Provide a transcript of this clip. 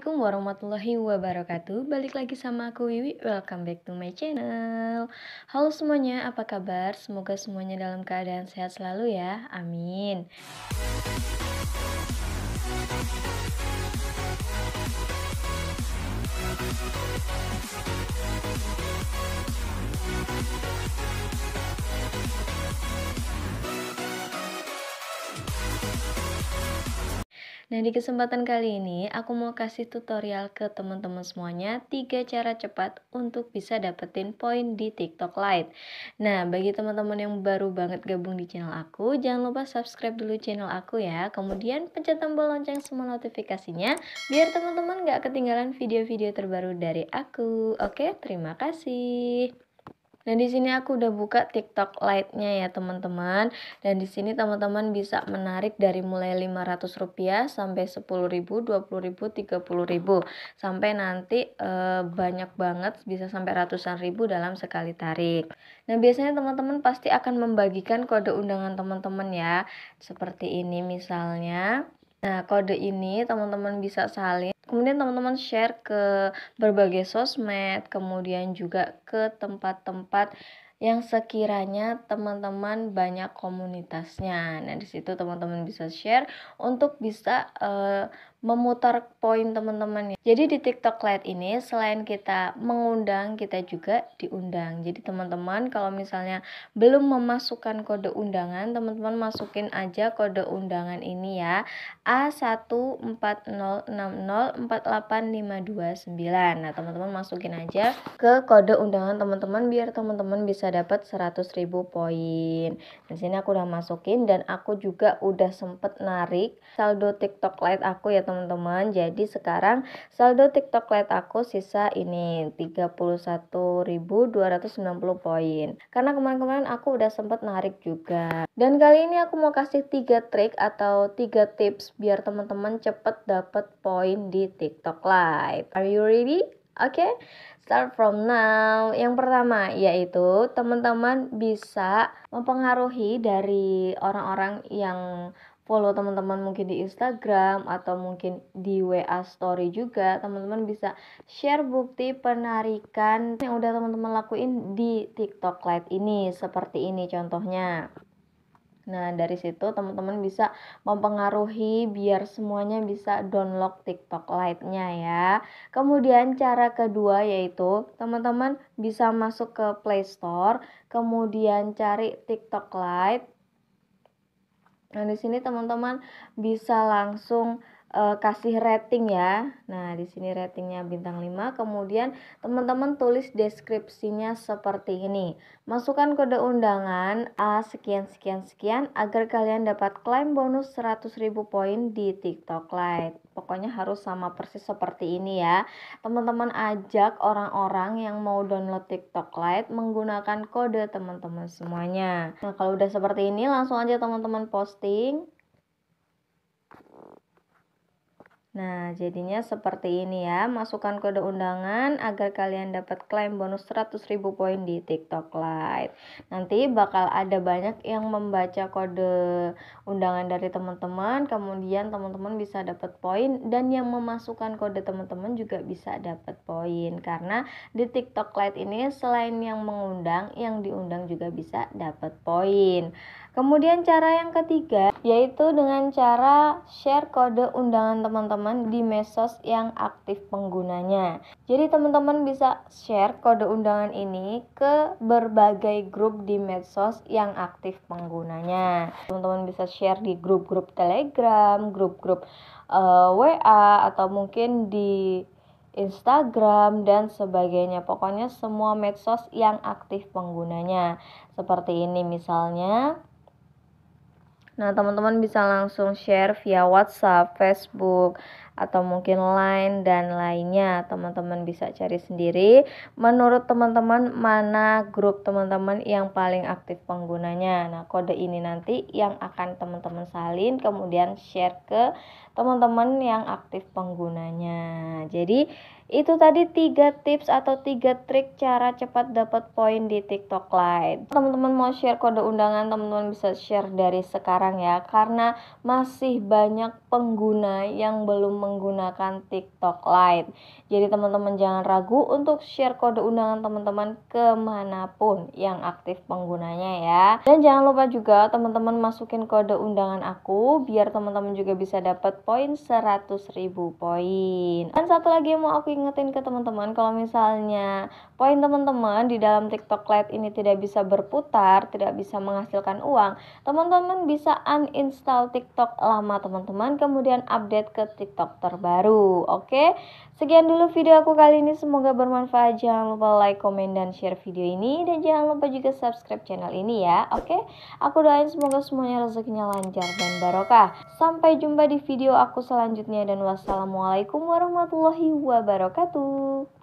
Assalamualaikum warahmatullahi wabarakatuh Balik lagi sama aku Wiwi Welcome back to my channel Halo semuanya, apa kabar? Semoga semuanya dalam keadaan sehat selalu ya Amin Nah, di kesempatan kali ini aku mau kasih tutorial ke teman-teman semuanya tiga cara cepat untuk bisa dapetin poin di TikTok Lite. Nah, bagi teman-teman yang baru banget gabung di channel aku, jangan lupa subscribe dulu channel aku ya. Kemudian pencet tombol lonceng semua notifikasinya biar teman-teman gak ketinggalan video-video terbaru dari aku. Oke, terima kasih. Nah di sini aku udah buka TikTok Lite-nya ya teman-teman. Dan di sini teman-teman bisa menarik dari mulai 500 rupiah sampai Rp10.000, Rp20.000, 30 30000 sampai nanti e, banyak banget bisa sampai ratusan ribu dalam sekali tarik. Nah, biasanya teman-teman pasti akan membagikan kode undangan teman-teman ya. Seperti ini misalnya. Nah, kode ini teman-teman bisa salin kemudian teman-teman share ke berbagai sosmed kemudian juga ke tempat-tempat yang sekiranya teman-teman banyak komunitasnya. Nah, di situ teman-teman bisa share untuk bisa uh, memutar poin teman-teman ya. Jadi di TikTok Lite ini selain kita mengundang, kita juga diundang. Jadi teman-teman kalau misalnya belum memasukkan kode undangan, teman-teman masukin aja kode undangan ini ya. a 14060485529 Nah, teman-teman masukin aja ke kode undangan teman-teman biar teman-teman bisa dapat 100.000 poin. Di sini aku udah masukin dan aku juga udah sempet narik saldo TikTok Lite aku ya teman-teman jadi sekarang saldo tiktok lite aku sisa ini 31.260 poin karena kemarin-kemarin aku udah sempet narik juga dan kali ini aku mau kasih tiga trik atau tiga tips biar teman-teman cepet dapet poin di tiktok Lite. are you ready? Oke, okay? start from now. Yang pertama yaitu teman-teman bisa mempengaruhi dari orang-orang yang follow teman-teman mungkin di Instagram atau mungkin di WA story juga teman-teman bisa share bukti penarikan yang udah teman-teman lakuin di TikTok Lite ini seperti ini contohnya Nah, dari situ teman-teman bisa mempengaruhi biar semuanya bisa download TikTok Lite-nya ya. Kemudian cara kedua yaitu teman-teman bisa masuk ke Play Store, kemudian cari TikTok Lite Nah, di sini teman-teman bisa langsung uh, kasih rating ya. Nah, di sini ratingnya bintang 5. Kemudian teman-teman tulis deskripsinya seperti ini. Masukkan kode undangan A sekian sekian sekian agar kalian dapat klaim bonus 100.000 poin di TikTok Lite. Pokoknya harus sama persis seperti ini ya. Teman-teman ajak orang-orang yang mau download TikTok Lite menggunakan kode teman-teman semuanya. Nah, kalau udah seperti ini langsung aja teman-teman posting Nah, jadinya seperti ini ya. Masukkan kode undangan agar kalian dapat klaim bonus 100.000 poin di TikTok Live. Nanti bakal ada banyak yang membaca kode undangan dari teman-teman, kemudian teman-teman bisa dapat poin dan yang memasukkan kode teman-teman juga bisa dapat poin karena di TikTok Live ini selain yang mengundang, yang diundang juga bisa dapat poin. Kemudian cara yang ketiga yaitu dengan cara share kode undangan teman-teman di medsos yang aktif penggunanya. Jadi teman-teman bisa share kode undangan ini ke berbagai grup di medsos yang aktif penggunanya. Teman-teman bisa share di grup-grup Telegram, grup-grup uh, eh, WA atau mungkin di Instagram dan sebagainya. Pokoknya semua medsos yang aktif penggunanya. Seperti ini misalnya. Nah, teman-teman bisa langsung share via WhatsApp, Facebook, atau mungkin Line dan lainnya. Teman-teman bisa cari sendiri menurut teman-teman mana grup teman-teman yang paling aktif penggunanya. Nah, kode ini nanti yang akan teman-teman salin kemudian share ke teman-teman yang aktif penggunanya. Jadi, itu tadi tiga tips atau tiga trik cara cepat dapat poin di TikTok Lite. Teman-teman mau share kode undangan, teman-teman bisa share dari sekarang ya karena masih banyak pengguna yang belum menggunakan TikTok Lite. Jadi teman-teman jangan ragu untuk share kode undangan teman-teman kemanapun yang aktif penggunanya ya. Dan jangan lupa juga teman-teman masukin kode undangan aku biar teman-teman juga bisa dapat poin 100.000 poin. Dan satu lagi yang mau aku ingetin ke teman-teman kalau misalnya poin teman-teman di dalam TikTok Lite ini tidak bisa berputar, tidak bisa menghasilkan uang, teman-teman bisa uninstall TikTok lama teman-teman, kemudian update ke TikTok terbaru. Oke, sekian dulu video aku kali ini. Semoga bermanfaat. Jangan lupa like, komen, dan share video ini, dan jangan lupa juga subscribe channel ini ya. Oke, aku doain semoga semuanya rezekinya lancar dan barokah. Sampai jumpa di video aku selanjutnya dan wassalamualaikum warahmatullahi wabarakatuh wabarakatuh.